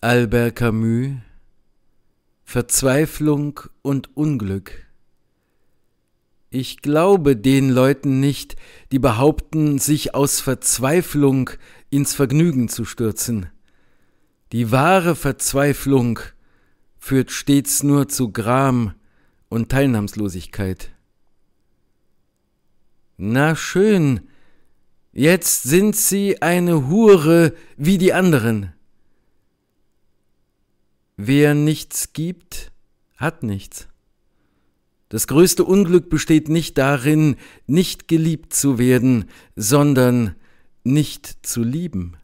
Albert Camus Verzweiflung und Unglück Ich glaube den Leuten nicht, die behaupten, sich aus Verzweiflung ins Vergnügen zu stürzen. Die wahre Verzweiflung führt stets nur zu Gram und Teilnahmslosigkeit. Na schön, jetzt sind sie eine Hure wie die anderen. Wer nichts gibt, hat nichts. Das größte Unglück besteht nicht darin, nicht geliebt zu werden, sondern nicht zu lieben.